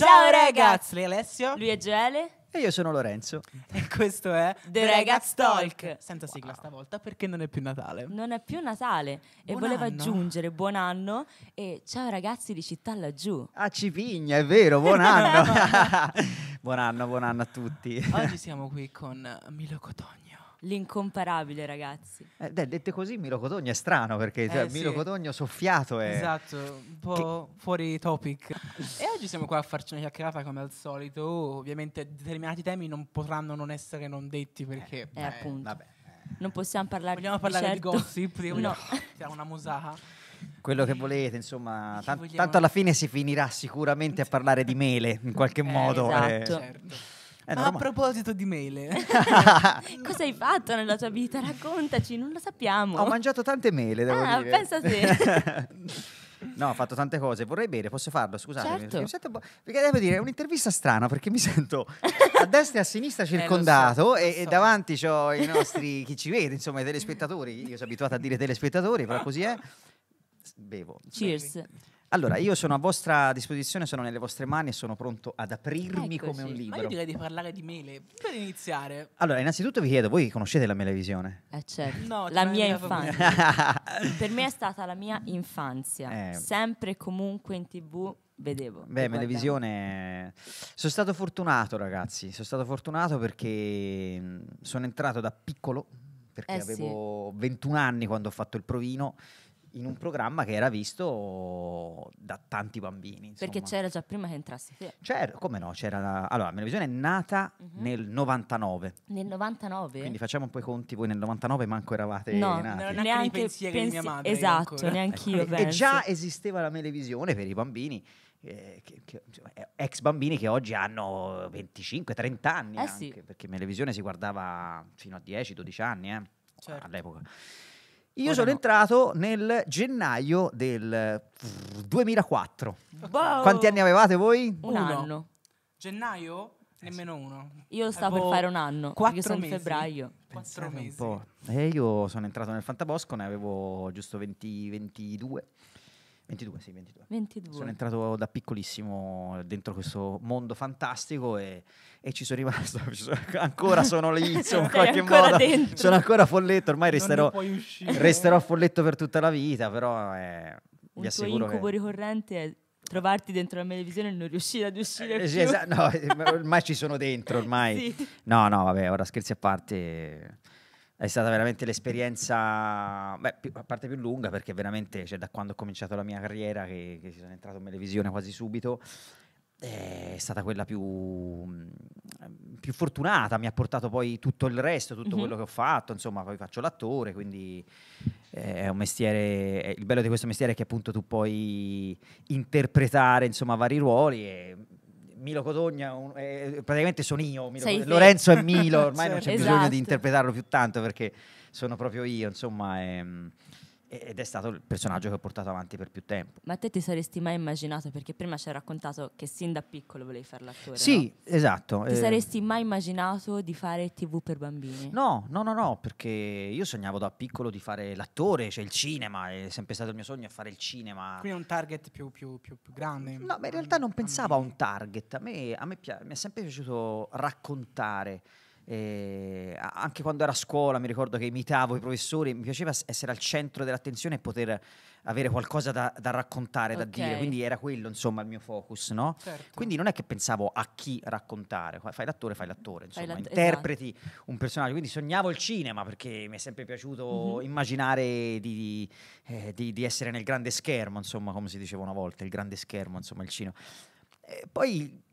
Ciao ragazzi, lei è Alessio. Lui è Gele. E io sono Lorenzo. E questo è The Ragaz Talk. Senza wow. sigla stavolta perché non è più Natale. Non è più Natale. Buon e volevo anno. aggiungere buon anno e ciao ragazzi di città laggiù. A Cipigna, è vero, buon anno. buon anno, buon anno a tutti. Oggi siamo qui con Milo Cotogno. L'incomparabile, ragazzi. Eh, beh, dette così, Milo Cotogno è strano perché cioè, eh, cioè, sì. Milo Cotogno soffiato è. Esatto, un po' che... fuori topic. e oggi siamo qua a farci una chiacchierata come al solito. Ovviamente, determinati temi non potranno non essere non detti perché. Eh, beh, eh, appunto. Vabbè. Eh. Non possiamo parlare Vogliamo parlare certo. di gossip? no, siamo una musaha quello che volete, insomma, tan- tanto alla fine si finirà sicuramente a parlare di mele in qualche eh, modo. Eh. Esatto. Eh. Certo a proposito di mele, cosa hai fatto nella tua vita? Raccontaci, non lo sappiamo. Ho mangiato tante mele, devo ah, dire. pensa te. No, ho fatto tante cose, vorrei bere, posso farlo, scusate. Certo. Sento, perché devo dire, è un'intervista strana perché mi sento a destra e a sinistra eh, circondato eh, so, e, so. e, davanti ho i nostri, chi ci vede, insomma i telespettatori. Io sono abituato a dire telespettatori, però così è. Bevo. Cheers. Bevi. Allora, mm-hmm. io sono a vostra disposizione, sono nelle vostre mani e sono pronto ad aprirmi Eccoci. come un libro. Ma io direi di parlare di mele, per iniziare. Allora, innanzitutto vi chiedo, voi conoscete la melevisione? Eh certo, no, la cioè, mia infanzia. per me è stata la mia infanzia, eh. sempre e comunque in tv vedevo. Beh, melevisione... Sono stato fortunato, ragazzi. Sono stato fortunato perché mm, sono entrato da piccolo, perché eh avevo sì. 21 anni quando ho fatto il provino in un programma che era visto da tanti bambini. Insomma. Perché c'era già prima che entrassi. Sì. C'era, come no? C'era la, allora, la televisione è nata uh-huh. nel 99. Nel 99? Quindi facciamo un po' i conti, voi nel 99 manco eravate no, nati. No, neanche pensi- mia madre. Esatto, neanche eh, io. E, e già esisteva la televisione per i bambini. Eh, che, che, eh, ex bambini che oggi hanno 25-30 anni eh anche, sì. perché in televisione si guardava fino a 10-12 anni eh, certo. all'epoca io sono no. entrato nel gennaio del 2004. Eh, wow. Quanti anni avevate voi? Un uno. anno. Gennaio? Eh Nemmeno uno. Io sto per fare un anno, perché sono mesi. in febbraio. Quattro mesi. E eh, io sono entrato nel Fantabosco, ne avevo giusto 20, 22. 22, sì, 22. 22. Sono entrato da piccolissimo dentro questo mondo fantastico e, e ci sono rimasto. Ci sono, ancora sono lì, insomma, in qualche modo. Dentro. Sono ancora folletto, ormai resterò, resterò, folletto per tutta la vita, però è, eh, vi assicuro tuo incubo che... ricorrente è trovarti dentro la televisione e non riuscire ad uscire eh, sì, esatto, no, ormai ci sono dentro, ormai. Sì. No, no, vabbè, ora scherzi a parte è stata veramente l'esperienza, beh, a parte più lunga, perché veramente cioè, da quando ho cominciato la mia carriera, che, che sono entrato in televisione quasi subito, eh, è stata quella più, mm, più, fortunata, mi ha portato poi tutto il resto, tutto mm-hmm. quello che ho fatto, insomma poi faccio l'attore, quindi eh, è un mestiere, eh, il bello di questo mestiere è che appunto tu puoi interpretare insomma vari ruoli e Milo Cotogna eh, eh, praticamente sono io, Milo, Lorenzo e Milo, ormai certo. non c'è esatto. bisogno di interpretarlo più tanto perché sono proprio io, insomma... Ehm, ed è stato il personaggio che ho portato avanti per più tempo. Ma te ti saresti mai immaginato, perché prima ci hai raccontato che sin da piccolo volevi fare l'attore? Sì, no? esatto. Ti eh... saresti mai immaginato di fare tv per bambini? No, no, no, no, perché io sognavo da piccolo di fare l'attore, cioè il cinema, è sempre stato il mio sogno fare il cinema. Quindi è un target più, più, più, più grande. No, ma in realtà non pensavo a un target, a me, a me, pi- mi è sempre piaciuto raccontare eh, anche quando ero a scuola mi ricordo che imitavo i professori, mi piaceva essere al centro dell'attenzione e poter avere qualcosa da, da raccontare, okay. da dire, quindi era quello insomma il mio focus, no? Certo. Quindi non è che pensavo a chi raccontare, fai l'attore, fai l'attore, insomma, fai l'att- esatto. interpreti esatto. un personaggio, quindi sognavo il cinema perché mi è sempre piaciuto mm-hmm. immaginare di, di, eh, di, di essere nel grande schermo, insomma, come si diceva una volta, il grande schermo, insomma, il cinema. E poi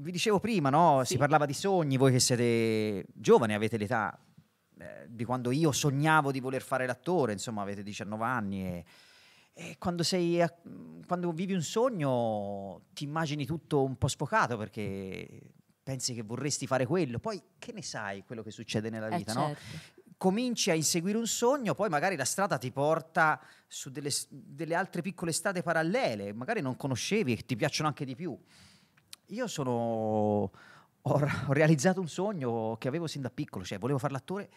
vi dicevo prima, no? sì. si parlava di sogni, voi che siete giovani, avete l'età eh, di quando io sognavo di voler fare l'attore, insomma avete 19 anni e, e quando, sei, quando vivi un sogno ti immagini tutto un po' sfocato perché pensi che vorresti fare quello, poi che ne sai quello che succede nella eh, vita, certo. no? cominci a inseguire un sogno, poi magari la strada ti porta su delle, delle altre piccole strade parallele, magari non conoscevi e ti piacciono anche di più. Io sono, ho, ho, realizzato un sogno che avevo sin da piccolo, cioè volevo fare l'attore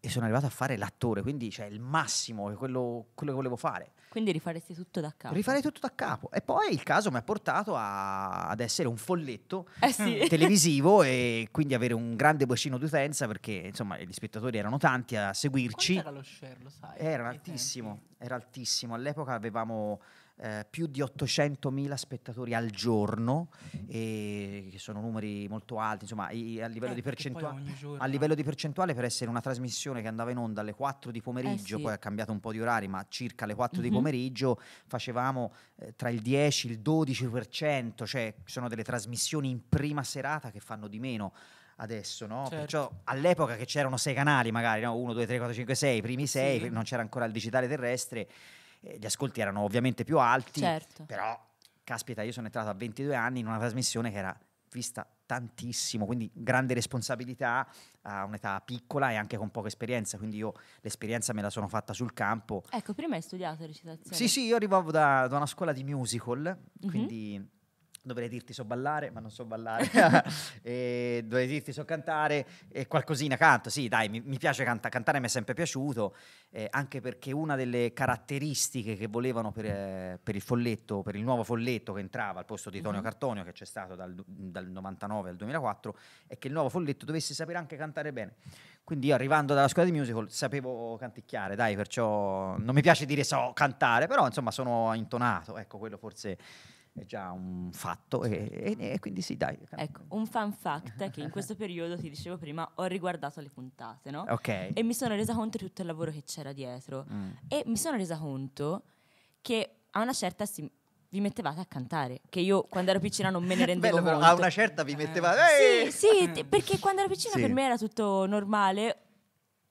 e sono arrivato a fare l'attore, quindi cioè il massimo è quello, quello, che volevo fare. Quindi rifaresti tutto da capo. Rifarei tutto da capo. E poi il caso mi ha portato a, ad essere un folletto eh sì. Mm. televisivo e quindi avere un grande bacino d'utenza perché insomma gli spettatori erano tanti a seguirci. Quanto era lo share, lo sai? Era altissimo, tempi. era altissimo. All'epoca avevamo eh, più di 800.000 spettatori al giorno, mm-hmm. e, che sono numeri molto alti, insomma i, a, eh, livello eh, giorno, a, livello di percentuale per essere una trasmissione che andava in onda alle 4 di pomeriggio, eh sì. poi ha cambiato un po' di orari, ma circa alle 4 mm-hmm. di pomeriggio facevamo eh, tra il 10 e il 12%, cioè sono delle trasmissioni in prima serata che fanno di meno adesso, no? Certo. Perciò all'epoca che c'erano sei canali, magari, no? 1, 2, 3, 4, 5, 6, i primi sei, sì. non c'era ancora il digitale terrestre, eh, gli ascolti erano ovviamente più alti, certo. però caspita, io sono entrato a 22 anni in una trasmissione che era vista tantissimo, quindi grande responsabilità a un'età piccola e anche con poca esperienza, quindi io l'esperienza me la sono fatta sul campo. Ecco, prima hai studiato recitazione? Sì, sì, io arrivavo da, da una scuola di musical, mm-hmm. quindi dovrei dirti so ballare, ma non so ballare, eh. e dovrei dirti so cantare e qualcosina canto, sì dai, mi, mi piace canta, cantare, mi è sempre piaciuto, eh, anche perché una delle caratteristiche che volevano per, eh, per, il folletto, per il nuovo folletto che entrava al posto di Tonio mhm. Cartonio, che c'è stato dal, dal 99 al 2004, è che il nuovo folletto dovesse sapere anche cantare bene. Quindi io arrivando dalla scuola di musical sapevo canticchiare, dai, perciò non mi piace dire so cantare, però insomma sono intonato, ecco quello forse è già un fatto e, e, e quindi sì dai ecco un fun fact è che in questo periodo ti dicevo prima ho riguardato le puntate no? ok e mi sono resa conto di tutto il lavoro che c'era dietro mm. e mi sono resa conto che a una certa si, vi mettevate a cantare che io quando ero piccina non me ne rendevo Bello, conto a una certa vi eh. mettevate eh. sì sì t- perché quando ero piccina sì. per me era tutto normale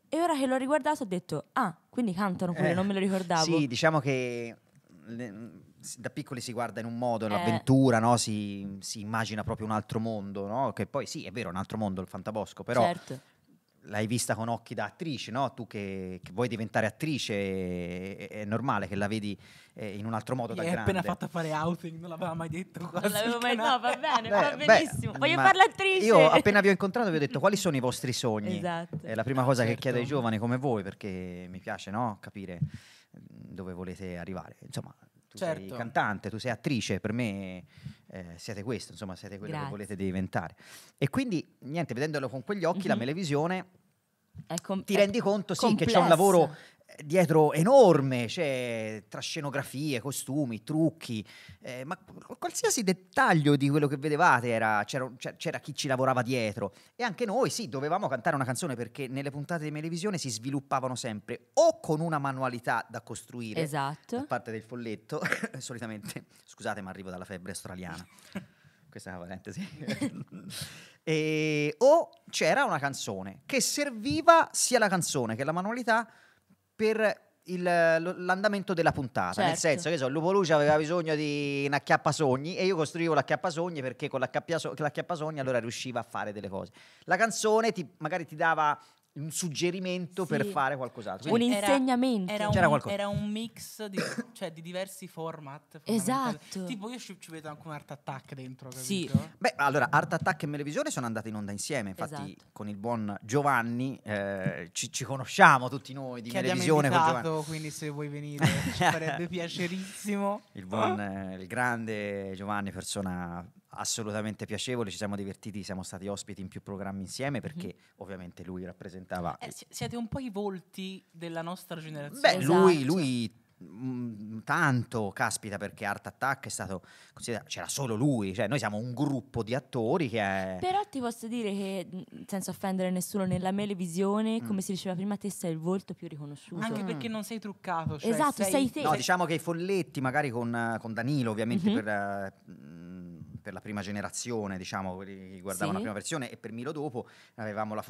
e ora che l'ho riguardato ho detto ah quindi cantano pure eh. non me lo ricordavo sì diciamo che da piccoli si guarda in un modo, è eh. un'avventura, no? si, si, immagina proprio un altro mondo, no? che poi sì, è vero, è un altro mondo il fantabosco, però certo. l'hai vista con occhi da attrice, no? tu che, che, vuoi diventare attrice, è, è normale che la vedi eh, in un altro modo Mi da grande. appena fatta fare outing, non l'aveva mai detto. Non l'avevo mai detto, no, va bene, beh, va benissimo, beh, voglio farla attrice. Io appena vi ho incontrato vi ho detto quali sono i vostri sogni. Esatto. È la prima cosa certo. che chiedo ai certo. giovani come voi, perché mi piace capire dove volete arrivare. Insomma, tu certo. sei cantante, tu sei attrice, per me eh, siete questo, insomma, siete quello Grazie. che volete diventare. E quindi, niente, vedendolo con quegli occhi, mm-hmm. la mhm. televisione, Com- ti rendi conto sì, complesso. che c'è un lavoro dietro enorme, c'è cioè, tra scenografie, costumi, trucchi, eh, ma qualsiasi dettaglio di quello che vedevate era, c'era, c'era, chi ci lavorava dietro. E anche noi, sì, dovevamo cantare una canzone perché nelle puntate di televisione si sviluppavano sempre o con una manualità da costruire esatto. da parte del folletto, solitamente, scusate ma arrivo dalla febbre australiana. questa è una parentesi. e, o c'era una canzone che serviva sia la canzone che la manualità per il, l'andamento della puntata. Certo. Nel senso che so, Lupo Luce aveva bisogno di un acchiappasogni e io costruivo l'acchiappasogni perché con l'acchiappasogni allora riusciva a fare delle cose. La canzone ti, magari ti dava un suggerimento sì. per fare qualcos'altro. Cioè, quindi un insegnamento. Era, era, un, era un, mix di, cioè, di diversi format. Esatto. Tipo io ci, ci, vedo anche un Art Attack dentro. Capito? Sì. Beh, allora Art Attack e Melevisione sono andate in onda insieme. Infatti esatto. con il buon Giovanni eh, ci, ci, conosciamo tutti noi di che Melevisione. Invitato, con quindi se vuoi venire ci farebbe piacerissimo. Il buon, eh, il grande Giovanni, persona assolutamente piacevole, ci siamo divertiti, siamo stati ospiti in più programmi insieme mhm. perché mm. ovviamente lui rappresentava... Eh, siete un po' i volti della nostra generazione. Beh, esatto. lui, lui mm, mh, tanto, caspita, perché Art Attack è stato considerato, c'era solo lui, cioè noi siamo un gruppo di attori che è... Però ti posso dire che, mm, senza offendere nessuno, nella televisione, mm. come si diceva prima, te sei il volto più riconosciuto. Anche mm. perché non sei truccato. Cioè esatto, sei... sei... te. No, diciamo che i folletti, magari con, con Danilo ovviamente mm-hmm. per... Uh, per la prima generazione, diciamo, che guardavano sì. la prima versione e per Milo dopo avevamo la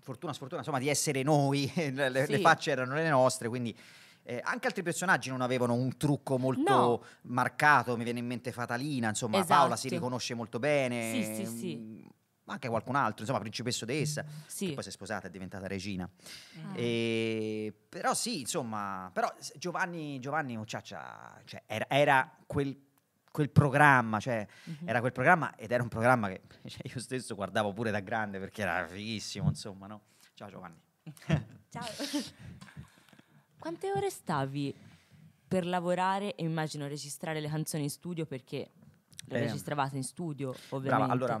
fortuna, sfortuna, insomma, di essere noi, le, sì. le facce erano le nostre, quindi... Eh, anche altri personaggi non avevano un trucco molto no. marcato, mi viene in mente Fatalina, insomma esatto. Paola si riconosce molto bene. Sì, sì, sì. Ma mm, anche qualcun altro, insomma, principessa d'essa, mm, sì. che poi si è sposata è diventata regina. Ah. E, però sì, insomma, però Giovanni, Giovanni Mucciaccia cioè, era, era quel quel programma, cioè mm-hmm. era quel programma ed era un programma che cioè, io stesso guardavo pure da grande perché era fighissimo, insomma, no? Ciao Giovanni. Ciao. Quante ore stavi per lavorare e immagino registrare le canzoni in studio perché le eh. registravate in studio, ovviamente. Brava, allora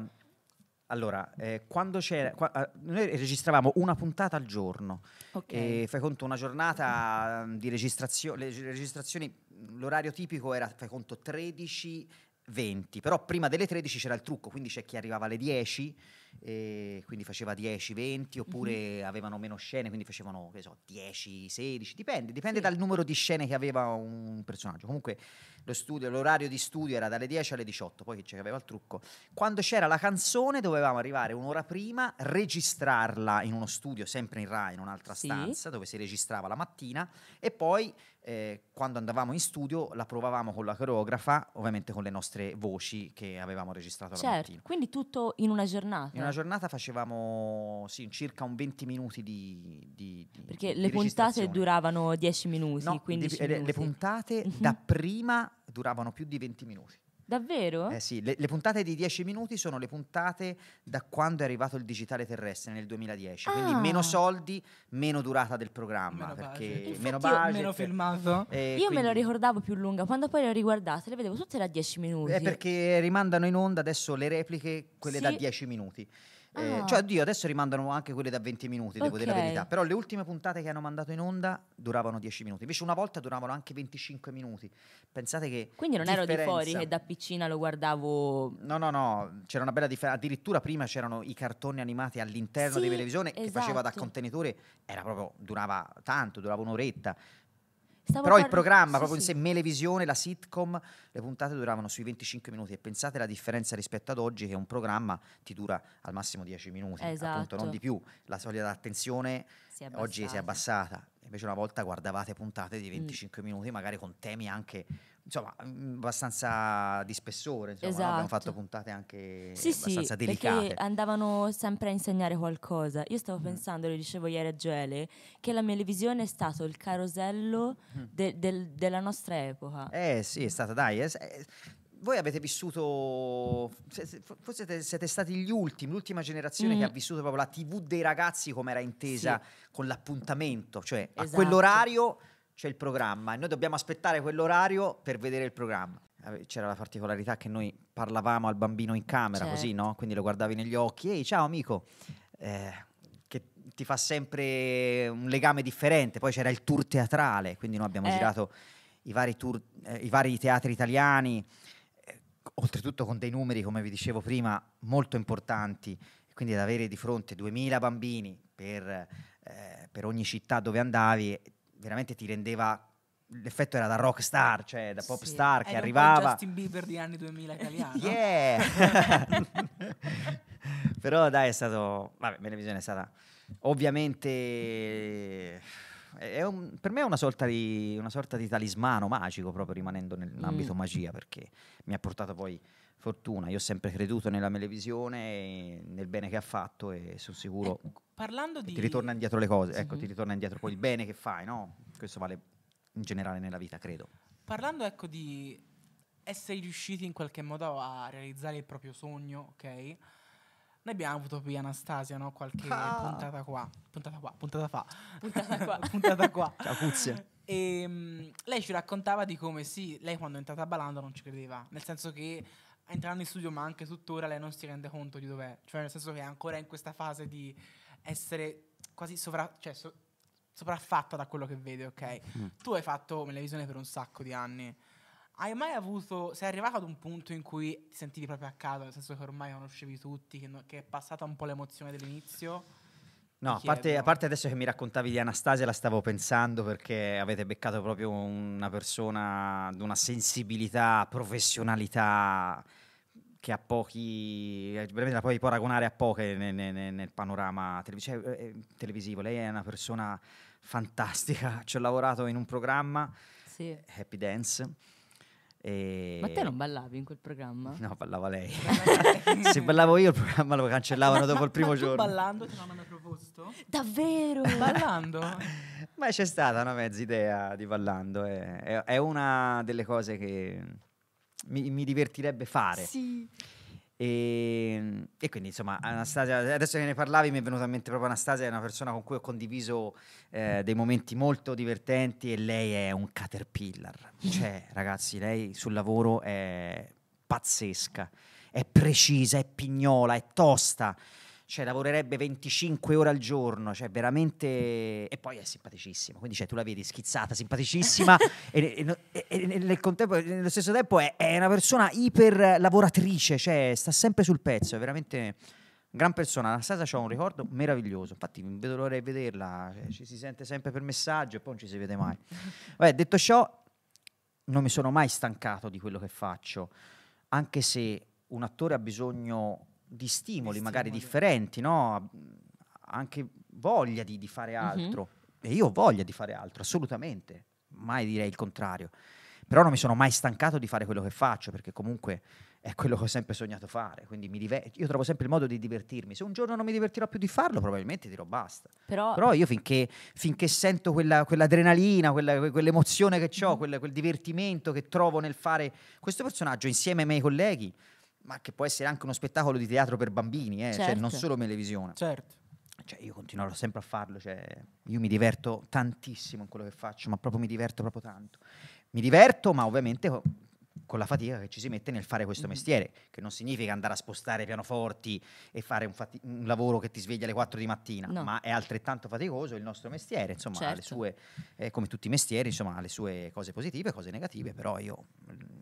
allora, eh, quando c'era, qua, eh, noi registravamo una puntata al giorno, okay. fai conto una giornata mm, di registrazio- registrazioni, mm, l'orario tipico era, fai conto, 13-20, però prima delle 13 c'era il trucco, quindi c'è chi arrivava alle 10 quindi faceva 10-20 mhm. oppure mm-hmm. avevano meno scene, quindi facevano che so, 10-16, dipende, dipende sì. dal numero di scene che aveva un personaggio. Comunque lo studio, l'orario di studio era dalle 10 alle 18, poi c'era il trucco. Quando c'era la canzone dovevamo arrivare un'ora prima, registrarla in uno studio, sempre in Rai, in un'altra sì. stanza dove si registrava la mattina e poi eh, quando andavamo in studio la provavamo con la coreografa, ovviamente con le nostre voci che avevamo registrato certo, la mattina. Quindi tutto in una giornata una eh. giornata facevamo sì, circa un 20 minuti di... di, di Perché di le puntate duravano 10 minuti, no, 15 minuti. Le, le puntate mhm. da prima duravano più di 20 minuti. Davvero? Eh sì, le, le, puntate di 10 minuti sono le puntate da quando è arrivato il digitale terrestre nel 2010, ah. quindi meno ah. soldi, meno durata del programma, meno perché budget. meno budget. Meno filmato. Eh, io quindi... me la ricordavo più lunga, quando poi le riguardate le vedevo tutte da 10 eh, minuti. È perché rimandano in onda adesso le repliche, quelle sì. da 10 minuti. Eh, ah. cioè, oddio, adesso rimandano anche quelle da 20 minuti, devo okay. dire la verità. Però le ultime puntate che hanno mandato in onda duravano 10 minuti. Invece una volta duravano anche 25 minuti. Pensate che. Quindi non differenza... ero di fuori che da piccina lo guardavo. No, no, no. C'era una bella differenza. Addirittura prima c'erano i cartoni animati all'interno sì, della televisione esatto. che faceva da esatto. contenitore. Era proprio. durava tanto, durava un'oretta. Stavo Però il programma, sì, proprio in sé, Melevisione, la sitcom, le puntate duravano sui 25 minuti e pensate la differenza rispetto ad oggi che un programma ti dura al massimo 10 minuti, esatto. appunto, non esatto. di più. La soglia d'attenzione si oggi si è abbassata. Invece una volta guardavate puntate di 25 mm. minuti, magari con temi anche insomma, abbastanza di spessore, insomma, esatto. no? abbiamo fatto esatto. puntate anche sì, abbastanza sì, delicate. Perché andavano sempre a insegnare qualcosa. Io stavo mm. pensando, lo dicevo ieri a Gioele, che la televisione è stato il carosello mm. de- del- della nostra epoca. Eh sì, è stata, dai, è, è, eh, voi avete vissuto, forse siete stati gli ultimi, l'ultima generazione mm. che ha vissuto proprio la TV dei ragazzi come era intesa sì. con l'appuntamento, cioè esatto. a quell'orario c'è il programma e noi dobbiamo aspettare quell'orario per vedere il programma. C'era la particolarità che noi parlavamo al bambino in camera, certo. così, no? Quindi lo guardavi negli occhi, ehi, ciao amico. Eh, che ti fa sempre un legame differente. Poi c'era il tour teatrale, quindi noi abbiamo eh. girato i vari, tour, eh, i vari teatri italiani, eh, oltretutto con dei numeri, come vi dicevo prima, molto importanti. Quindi ad avere di fronte 2000 bambini per, eh, per ogni città dove andavi veramente ti rendeva l'effetto era da rock star, cioè da pop sì, star che arrivava. Era Justin Bieber di anni 2000 italiano. yeah! Però dai, è stato... Vabbè, Benevisione è stata... Ovviamente... Un, per me è una sorta, di, una sorta, di, talismano magico, proprio rimanendo nell'ambito mm. magia, perché mi ha portato poi fortuna. Io ho sempre creduto nella Melevisione, nel bene che ha fatto e sono sicuro... Ecco parlando di... Ti ritorna indietro le cose, sì. ecco, ti mhm. ritorna indietro poi il bene che fai, no? Questo vale in generale nella vita, credo. Parlando, ecco, di essere riusciti in qualche modo a realizzare il proprio sogno, ok? Noi abbiamo avuto qui Anastasia, no? Qualche ah. puntata qua, puntata qua, puntata fa, puntata qua, puntata qua. Ciao Cuzia. E ehm, mh, lei ci raccontava di come sì, lei quando è entrata a Balando non ci credeva, nel senso che entrando in studio ma anche tuttora lei non si rende conto di dov'è, cioè nel senso che è ancora in questa fase di essere quasi sovra- cioè, so- sopraffatta da quello che vede, ok? Mm. Tu hai fatto televisione per un sacco di anni. Hai mai avuto, sei arrivato ad un punto in cui ti sentivi proprio a casa, nel senso che ormai conoscevi tutti, che, no, che è passata un po' l'emozione dell'inizio? No, a parte, a parte, adesso che mi raccontavi di Anastasia, la stavo pensando perché avete beccato proprio una persona di una sensibilità, professionalità che ha pochi, eh, veramente la puoi paragonare a poche nel, nel, nel panorama eh, eh, televisivo. Lei è una persona fantastica, ci ho lavorato in un programma, sì. Happy Dance. E... Ma te non ballavi in quel programma? No, ballava lei. Se ballavo io il programma lo cancellavano dopo il primo ma giorno. ballando ti hanno proposto? Davvero? Ballando? Ma c'è stata una mezza idea di ballando. È, è, è una delle cose che mi, mi divertirebbe fare. Sì. E, ehm, e, quindi insomma Anastasia, adesso che ne parlavi mi è venuta in mente proprio Anastasia, è una persona con cui ho condiviso eh, dei momenti molto divertenti e lei è un caterpillar, cioè ragazzi lei sul lavoro è pazzesca, è precisa, è pignola, è tosta, cioè, lavorerebbe 25 ore al giorno, cioè veramente... E poi è simpaticissima, quindi cioè, tu la vedi schizzata, simpaticissima, e, e, e, e nel contempo, nello stesso tempo è, è, una persona iper lavoratrice, cioè sta sempre sul pezzo, è veramente... Gran persona, Anastasia ha un ricordo meraviglioso, infatti non vedo l'ora di vederla, cioè, ci si sente sempre per messaggio e poi non ci si vede mai. Vabbè, detto ciò, non mi sono mai stancato di quello che faccio, anche se un attore ha bisogno di stimoli, di magari stimoli. differenti, no? anche voglia di, di fare altro. Mm-hmm. E io ho voglia di fare altro, assolutamente, mai direi il contrario. Però non mi sono mai stancato di fare quello che faccio, perché comunque è quello che ho sempre sognato fare. Quindi diver- io trovo sempre il modo di divertirmi. Se un giorno non mi divertirò più di farlo, probabilmente dirò basta. Però, Però io finché, finché sento quella, quell'adrenalina, quella, quell'emozione che ho, mm-hmm. quel, quel divertimento che trovo nel fare questo personaggio insieme ai miei colleghi, ma che può essere anche uno spettacolo di teatro per bambini, eh? certo. cioè, non certo. solo televisione. Certo. Cioè, io continuerò sempre a farlo, cioè, io mi diverto tantissimo in quello che faccio, ma proprio mi diverto proprio tanto. Mi diverto, ma ovviamente oh, con la fatica che ci si mette nel fare questo mestiere, che non significa andare a spostare pianoforti e fare un, fati- un lavoro che ti sveglia alle 4 di mattina, no. ma è altrettanto faticoso il nostro mestiere, insomma, certo. sue, eh, come tutti i mestieri, insomma, ha le sue cose positive, cose negative, però io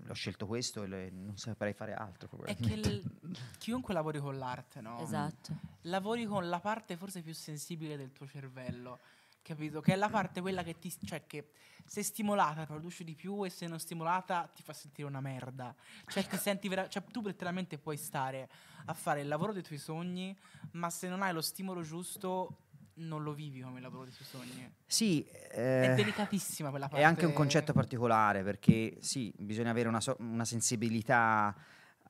ho scelto questo e le, non saprei fare altro. È che il, chiunque lavori con l'arte, no? Esatto. Lavori con la parte forse più sensibile del tuo cervello capito? Che è la parte quella che ti, cioè che se stimolata produce di più e se non stimolata ti fa sentire una merda. Cioè ti senti vera- cioè, tu letteralmente puoi stare a fare il lavoro dei tuoi sogni, ma se non hai lo stimolo giusto non lo vivi come il lavoro dei tuoi sogni. Sì, eh, è delicatissima quella parte. È anche un concetto particolare perché sì, bisogna avere una, so- una sensibilità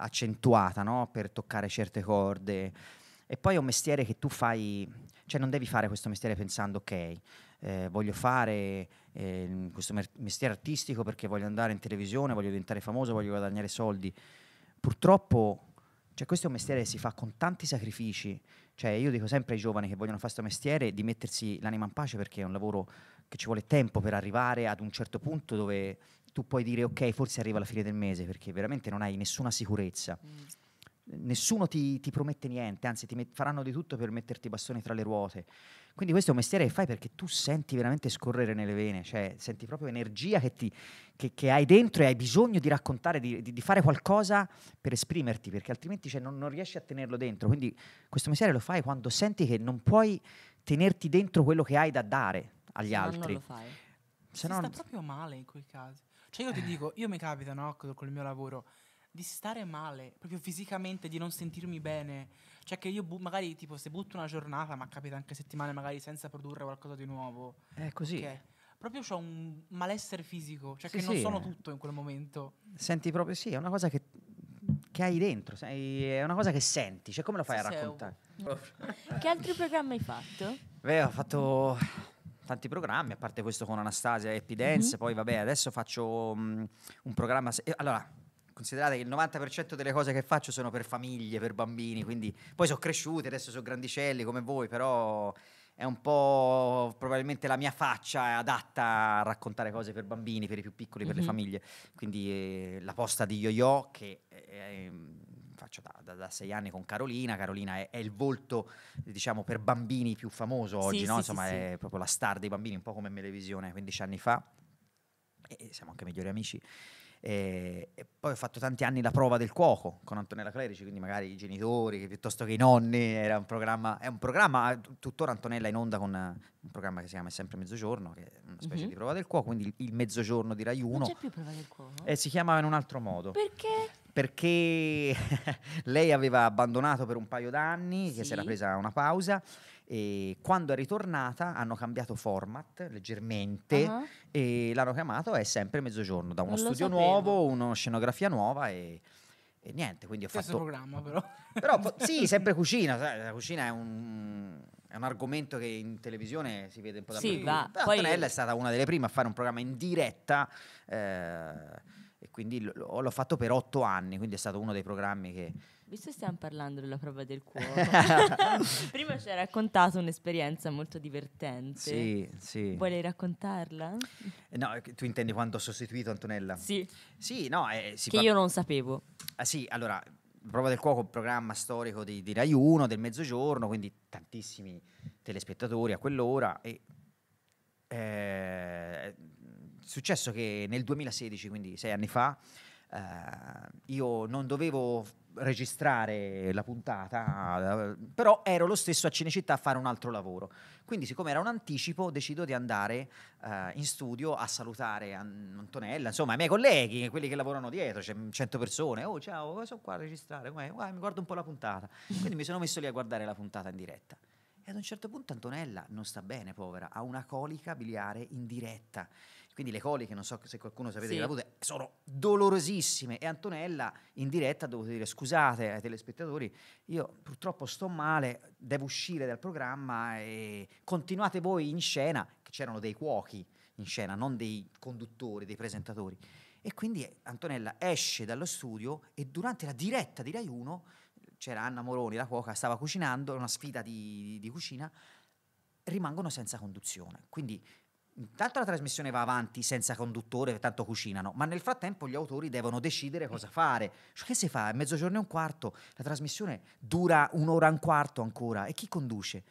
accentuata no? per toccare certe corde. E poi è un mestiere che tu fai cioè non devi fare questo mestiere pensando ok, eh, voglio fare eh, questo mer- mestiere artistico perché voglio andare in televisione, voglio diventare famoso, voglio guadagnare soldi. Purtroppo cioè, questo è un mestiere che si fa con tanti sacrifici. Cioè, io dico sempre ai giovani che vogliono fare questo mestiere di mettersi l'anima in pace perché è un lavoro che ci vuole tempo per arrivare ad un certo punto dove tu puoi dire ok, forse arriva la fine del mese perché veramente non hai nessuna sicurezza. Mm nessuno ti, ti promette niente, anzi ti met- faranno di tutto per metterti i bastoni tra le ruote. Quindi questo è un mestiere che fai perché tu senti veramente scorrere nelle vene, cioè senti proprio energia che, ti, che, che hai dentro e hai bisogno di raccontare, di, di, di fare qualcosa per esprimerti, perché altrimenti cioè, non, non riesci a tenerlo dentro. Quindi questo mestiere lo fai quando senti che non puoi tenerti dentro quello che hai da dare agli altri. No, non lo fai. Se si no, sta proprio male in quei casi. Cioè io ti eh. dico, io mi capita, no, con il mio lavoro, di stare male, proprio fisicamente, di non sentirmi bene. Cioè che io bu- magari tipo se butto una giornata, ma capita anche settimane magari senza produrre qualcosa di nuovo. È eh, così. Okay. Proprio ho un malessere fisico, cioè sì, che non sono tutto in quel momento. Senti proprio, sì, è una cosa che, che hai dentro, sei, è una cosa che senti, cioè come lo fai sì, a raccontare? che altri programmi hai fatto? Beh, ho fatto tanti programmi, a parte questo con Anastasia e Epidance, mm-hmm. poi vabbè, adesso faccio um, un programma... Se- allora, considerate che il 90% delle cose che faccio sono per famiglie, per bambini, quindi poi sono cresciuti, adesso sono grandicelli come voi, però è un po' probabilmente la mia faccia adatta a raccontare cose per bambini, per i più piccoli, per mm-hmm. le mhm. famiglie. Quindi eh, la posta di Yo-Yo che eh, eh ehm, faccio da, da, da, sei anni con Carolina, Carolina è, è, il volto diciamo per bambini più famoso oggi, sì, no? sì, insomma sì, è proprio la star dei bambini, un po' come Melevisione 15 anni fa e siamo anche migliori amici e, eh, e, poi ho fatto tanti anni la prova del cuoco con Antonella Clerici, quindi magari i genitori piuttosto che i nonni, era un programma, è un programma, ah, tuttora Antonella in onda con eh, un programma che si chiama Sempre Mezzogiorno, che è una specie mm-hmm. di prova del cuoco, quindi il, il mezzogiorno di Rai 1. Non c'è più prova del cuoco? Eh, si chiamava in un altro modo. Perché? Perché lei aveva abbandonato per un paio d'anni, sì. che si era presa una pausa e quando è ritornata hanno cambiato format leggermente uh-huh. e l'hanno chiamato È sempre Mezzogiorno, da uno non studio nuovo, una scenografia nuova e, e niente, quindi ho Stesso fatto... programma però. però sì, sempre cucina, la cucina è un, è un argomento che in televisione si vede un po' dappertutto. Sì, va. Poi... Antonella è stata una delle prime a fare un programma in diretta eh, e quindi l- l'ho fatto per otto anni, quindi è stato uno dei programmi che visto che stiamo parlando della prova del cuore, prima ci hai raccontato un'esperienza molto divertente. Sì, sì. Vuoi raccontarla? No, tu intendi quando ho sostituito Antonella? Sì. Sì, no, eh, che par- io non sapevo. Ah, sì, allora, Prova del Cuoco, programma storico di, di Rai 1 del mezzogiorno, quindi tantissimi telespettatori a quell'ora e eh, successo che nel 2016, quindi sei anni fa, eh, io non dovevo registrare la puntata, eh, però ero lo stesso a Cinecittà a fare un altro lavoro. Quindi, siccome era un anticipo, decido di andare uh, in studio a salutare Antonella, insomma, i miei colleghi, quelli che lavorano dietro, c'è cioè, 100 persone. Oh, ciao, sono qua a registrare, Guai, mi guardo un po' la puntata. Quindi mi sono messo lì a guardare la puntata in diretta. E ad un certo punto Antonella non sta bene, povera, ha una colica biliare in diretta. Quindi le coliche, non so se qualcuno sapete sì. che l'ha avute, sono dolorosissime. E Antonella in diretta ha dovuto dire scusate ai telespettatori, io purtroppo sto male, devo uscire dal programma e continuate voi in scena, che c'erano dei cuochi in scena, non dei conduttori, dei presentatori. E quindi Antonella esce dallo studio e durante la diretta di Rai 1 c'era Anna Moroni, la cuoca, stava cucinando, una sfida di, di cucina, rimangono senza conduzione. Quindi intanto la trasmissione va avanti senza conduttore, tanto cucinano, ma nel frattempo gli autori devono decidere cosa fare. Cioè, che si fa? È mezzogiorno e un quarto, la trasmissione dura un'ora e un quarto ancora, e chi conduce?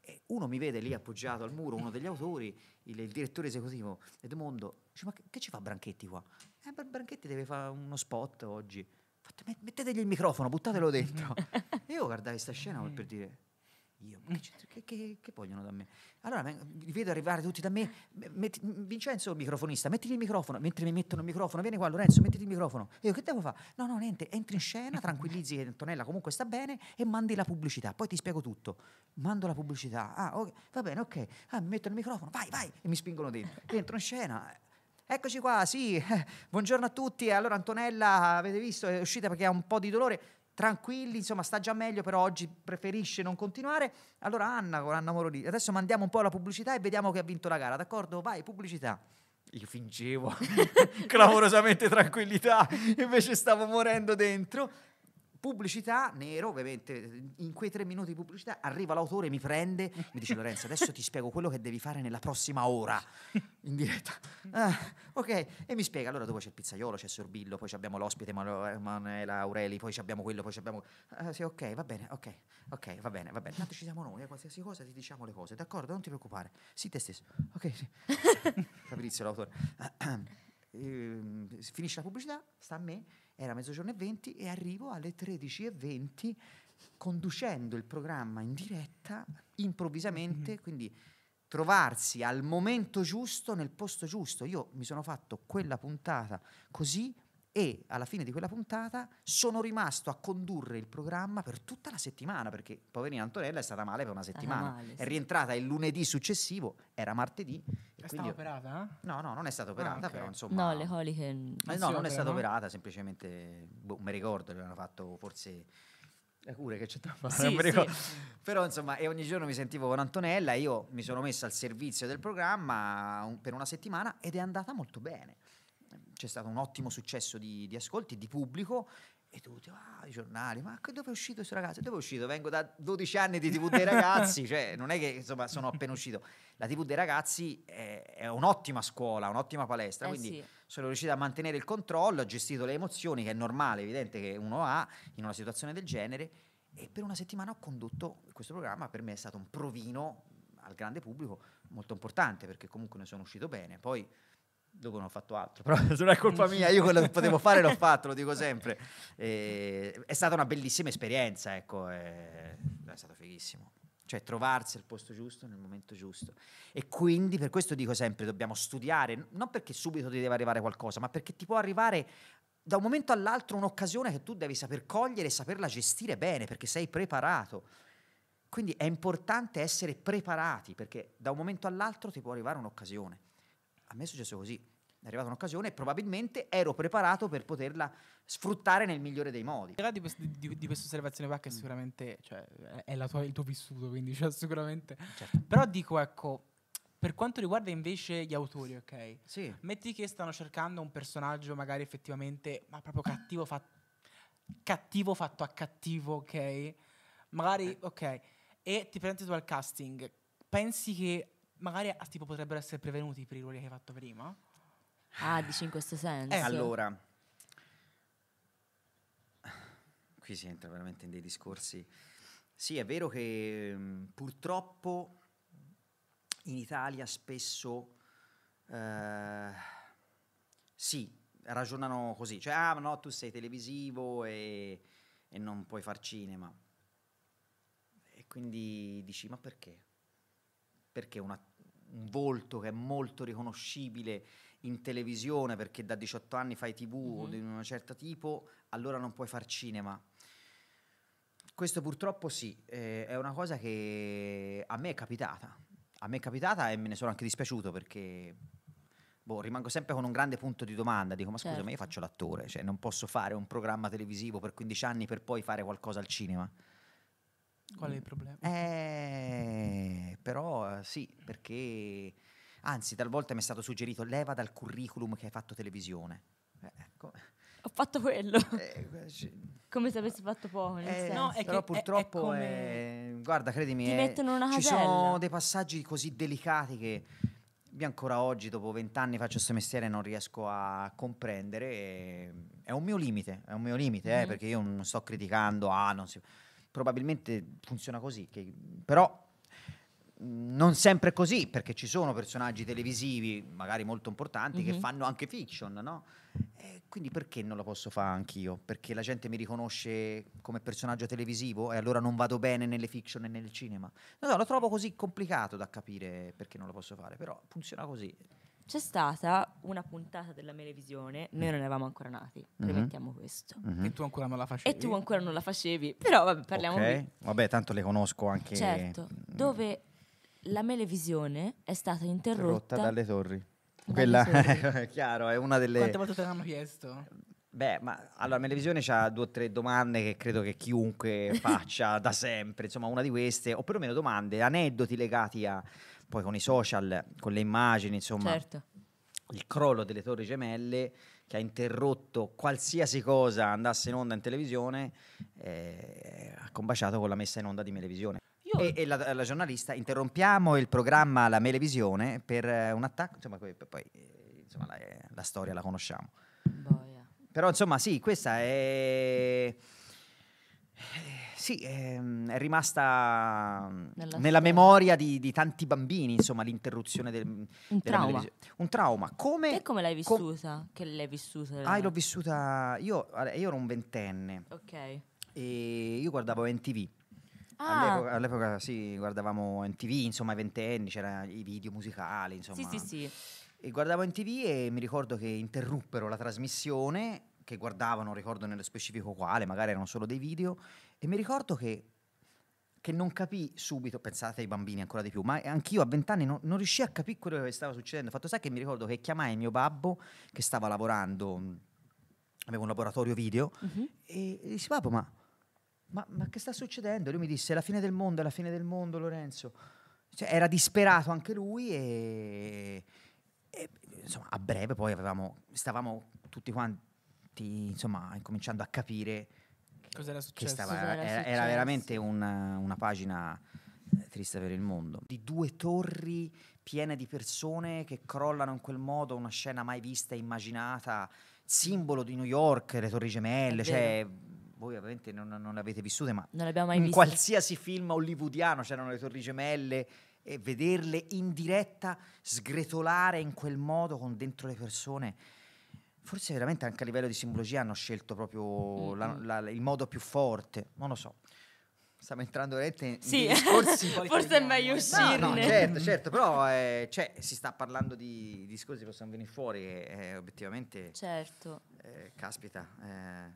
E uno mi vede lì appoggiato al muro, uno degli autori, il, il direttore esecutivo Edmondo, dice ma che, che, ci fa Branchetti qua? Eh, Branchetti deve fare uno spot oggi. Fate, mettetegli il microfono, buttatelo dentro. e Io guardai questa scena per dire io, che, che, che, vogliono da me? Allora li vedo arrivare tutti da me, metti, Vincenzo microfonista, mettiti il microfono, mentre mi mettono il microfono, vieni qua Lorenzo, mettiti il microfono. E io che devo fare? No, no, niente, entri in scena, tranquillizzi che Antonella comunque sta bene e mandi la pubblicità, poi ti spiego tutto. Mando la pubblicità, ah, okay, va bene, ok, ah, mi mettono il microfono, vai, vai, e mi spingono dentro. Entro in scena, Eccoci qua, sì, buongiorno a tutti. Allora Antonella, avete visto, è uscita perché ha un po' di dolore tranquilli, insomma sta già meglio, però oggi preferisce non continuare. Allora Anna con Anna Moroni, adesso mandiamo un po' la pubblicità e vediamo che ha vinto la gara, d'accordo? Vai, pubblicità. Io fingevo clamorosamente tranquillità, invece stavo morendo dentro. Pubblicità, nero ovviamente, in quei tre minuti di pubblicità arriva l'autore, mi prende, mi dice Lorenzo adesso ti spiego quello che devi fare nella prossima ora in diretta. Ah, ok, e mi spiega, allora dopo c'è il pizzaiolo, c'è Sorbillo, poi abbiamo l'ospite Manuela Aureli, poi abbiamo quello, poi abbiamo... Ah, sì, ok, va bene, ok, ok, va bene, va bene. Tanto ci siamo noi, a eh, qualsiasi cosa ti diciamo le cose, d'accordo? Non ti preoccupare. Sì, te stesso. Ok, sì. Fabrizio l'autore. Ehm, finisce la pubblicità, sta a me era mezzogiorno e 20 e arrivo alle 13.20 conducendo il programma in diretta improvvisamente, mm-hmm. quindi trovarsi al momento giusto nel posto giusto. Io mi sono fatto quella puntata così e alla fine di quella puntata sono rimasto a condurre il programma per tutta la settimana perché poverina Antonella è stata male per una settimana male, sì. è rientrata il lunedì successivo era martedì è stata operata? no no non è stata operata ah, okay. però insomma no le coliche non eh, no non opera, è stata no? operata semplicemente boh, mi ricordo le hanno fatto forse le cure che c'è da fare, sì, sì. però insomma e ogni giorno mi sentivo con Antonella io mi sono messa al servizio del programma un, per una settimana ed è andata molto bene c'è stato un ottimo successo di, di ascolti, di pubblico e tutti, ah, i giornali, ma dove è uscito questo ragazzo? Dove è uscito? Vengo da 12 anni di TV dei ragazzi, cioè non è che insomma sono appena uscito. La TV dei ragazzi è, è un'ottima scuola, un'ottima palestra, eh quindi sì. sono riuscito a mantenere il controllo, ho gestito le emozioni, che è normale, evidente che uno ha in una situazione del genere, e per una settimana ho condotto questo programma, per me è stato un provino al grande pubblico molto importante, perché comunque ne sono uscito bene. Poi dopo non ho fatto altro, però se non è colpa mia, io quello che potevo fare l'ho fatto, lo dico sempre. E, eh, è stata una bellissima esperienza, ecco, è, eh, è stato fighissimo. Cioè trovarsi al posto giusto nel momento giusto. E quindi per questo dico sempre, dobbiamo studiare, non perché subito ti deve arrivare qualcosa, ma perché ti può arrivare da un momento all'altro un'occasione che tu devi saper cogliere e saperla gestire bene perché sei preparato. Quindi è importante essere preparati perché da un momento all'altro ti può arrivare un'occasione a me è successo così, è arrivata un'occasione e probabilmente ero preparato per poterla sfruttare nel migliore dei modi. Di, di, di questa osservazione qua che mm. sicuramente cioè, è tua, il tuo vissuto, quindi cioè, sicuramente... Certo. Però dico, ecco, per quanto riguarda invece gli autori, ok? Sì. Metti che stanno cercando un personaggio magari effettivamente, ma proprio cattivo, fa- cattivo fatto a cattivo, ok? Magari, eh. ok, e ti prendi tu al casting, pensi che magari ah, tipo, potrebbero essere prevenuti per i ruoli che hai fatto prima. Ah, dici in questo senso? Eh, allora, qui si entra veramente in dei discorsi. Sì, è vero che mh, mm, purtroppo in Italia spesso eh, sì, ragionano così, cioè ah no, tu sei televisivo e, e non puoi far cinema. E quindi dici ma perché? Perché un una, un volto che è molto riconoscibile in televisione perché da 18 anni fai tv mm-hmm. o mhm. di un certo tipo, allora non puoi far cinema. Questo purtroppo sì, eh, è una cosa che a me è capitata. A me è capitata e me ne sono anche dispiaciuto perché boh, rimango sempre con un grande punto di domanda. Dico, ma scusa, certo. ma io faccio l'attore, cioè non posso fare un programma televisivo per 15 anni per poi fare qualcosa al cinema. Qual è il mm. problema? Eh però eh, sì, perché anzi talvolta mi è stato suggerito leva dal curriculum che hai fatto televisione. Eh, ecco. Ho fatto quello. Eh, c- eh, come se avessi fatto poco. Eh, no, però purtroppo, è, è come... guarda, credimi, ti mettono una ci sono dei passaggi così delicati che io ancora oggi, dopo vent'anni, faccio questo mestiere e non riesco a comprendere. È un mio limite, è un mio limite, mm-hmm. perché io non sto criticando, ah, non si... probabilmente funziona così, che... però non sempre così, perché ci sono personaggi televisivi, magari molto importanti, mm-hmm. che mhm. fanno anche fiction, no? E quindi perché non la posso fare anch'io? Perché la gente mi riconosce come personaggio televisivo e allora non vado bene nelle fiction e nel cinema? No, no, lo trovo così complicato da capire perché non lo posso fare, però funziona così. C'è stata una puntata della Melevisione, noi mm. non eravamo ancora nati, premettiamo mm-hmm. questo. Mm-hmm. E tu ancora non la facevi. E tu ancora non la facevi, però vabbè, parliamo okay. di... Vabbè, tanto le conosco anche... Certo, mm. dove la melevisione è stata interrotta Rotta dalle torri. Quella è chiaro, è una delle... Quante volte te l'hanno chiesto? Beh, ma allora Melevisione ha due o tre domande che credo che chiunque faccia da sempre, insomma una di queste, o perlomeno domande, aneddoti legati a, poi con i social, con le immagini, insomma, certo. il crollo delle torri gemelle che ha interrotto qualsiasi cosa andasse in onda in televisione, eh, ha combaciato con la messa in onda di Melevisione. E, e la, la, giornalista, interrompiamo il programma La Melevisione per eh, un attacco, insomma, poi, eh, insomma, la, eh, la, storia la conosciamo. Boia. Però insomma sì, questa è... Sì, ehm, è, rimasta mm, nella, nella memoria di, di, tanti bambini, insomma, l'interruzione del un trauma. Un trauma. Come, e come l'hai vissuta? Com- che l'hai vissuta? Ah, l'ho vissuta io, io ero un ventenne. Ok. E io guardavo NTV. Ah. All'epoca, all'epoca, sì, guardavamo in tv, insomma, ai ventenni, c'erano i video musicali, insomma. Sì, sì, sì. E guardavo in tv e mi ricordo che interruppero la trasmissione, che guardavano, non ricordo nello specifico quale, magari erano solo dei video, e mi ricordo che che non capì subito, pensate ai bambini ancora di più, ma anch'io a vent'anni non, non riuscii a capire quello che stava succedendo. Fatto sai che mi ricordo che chiamai mio babbo che stava lavorando, aveva un laboratorio video, uh-huh. e, e disse, babbo, ma ma, ma, che sta succedendo? Lui mi disse, è la fine del mondo, è la fine del mondo Lorenzo. Cioè, era disperato anche lui e, e insomma, a breve poi avevamo, stavamo tutti quanti, insomma, cominciando a capire Cos'era successo? Stava, Cos'era era, successo? era, veramente una, una pagina triste per il mondo. Di due torri piene di persone che crollano in quel modo, una scena mai vista e immaginata, simbolo di New York, le torri gemelle, cioè voi ovviamente non, non l'avete vissuta, ma non mai in viste. qualsiasi film hollywoodiano c'erano le Torri Gemelle e vederle in diretta sgretolare in quel modo con dentro le persone. Forse veramente anche a livello di simbologia hanno scelto proprio mm-hmm. la, la, il modo più forte, non lo so stiamo entrando veramente in sì. discorsi forse è meglio uscire no, no, certo certo però eh, cioè, si sta parlando di discorsi che possono venire fuori eh, obiettivamente certo eh, caspita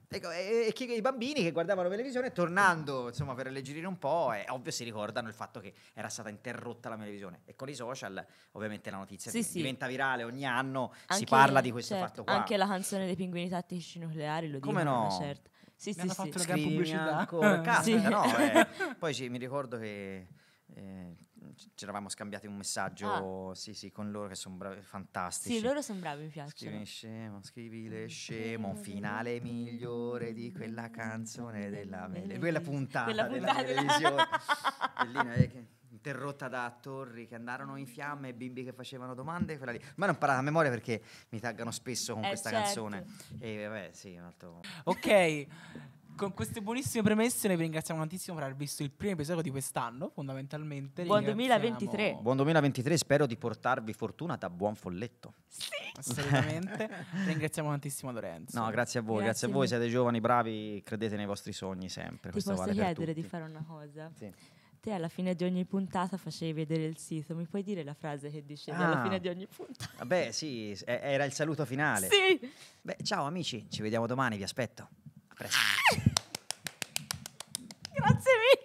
eh. ecco, che i bambini che guardavano la televisione tornando insomma per alleggerire un po' è ovvio si ricordano il fatto che era stata interrotta la televisione e con i social ovviamente la notizia sì, sì. diventa virale ogni anno anche, si parla di questo certo, fatto qua anche la canzone dei pinguini tattici nucleari lo dicono come no certo sì, mi sì, hanno fatto sì. una gran pubblicità ancora, caspita, no, eh. poi ci, mi ricordo che eh, ci eravamo scambiati un messaggio ah. sì, sì, con loro che sono bravi, fantastici. Sì, loro sono bravi, mi piacciono. Scrivi scemo, scrivile mm. scemo, finale migliore di quella canzone della mele. Quella puntata, quella puntata della televisione. Bellina, è eh, che interrotta da torri che andarono in fiamme e bimbi che facevano domande, quella lì. Ma non parlate a memoria perché mi taggano spesso con eh questa certo. canzone. E vabbè, sì, un altro... Ok. Con queste buonissime premesse noi vi ringraziamo tantissimo per aver visto il primo episodio di quest'anno, fondamentalmente. Buon 2023. Buon 2023, spero di portarvi fortuna da buon folletto. Sì. Assolutamente. ringraziamo tantissimo Lorenzo. No, grazie a voi, grazie, grazie a voi, siete giovani, bravi, credete nei vostri sogni sempre. Ti Questo posso vale chiedere di fare una cosa? Sì te alla fine di ogni puntata facevi vedere il sito. Mi puoi dire la frase che dicevi ah. alla fine di ogni puntata? Vabbè, ah, sì, eh, era il saluto finale. Sì. Beh, ciao amici, ci vediamo domani, vi aspetto. A presto. Grazie mille.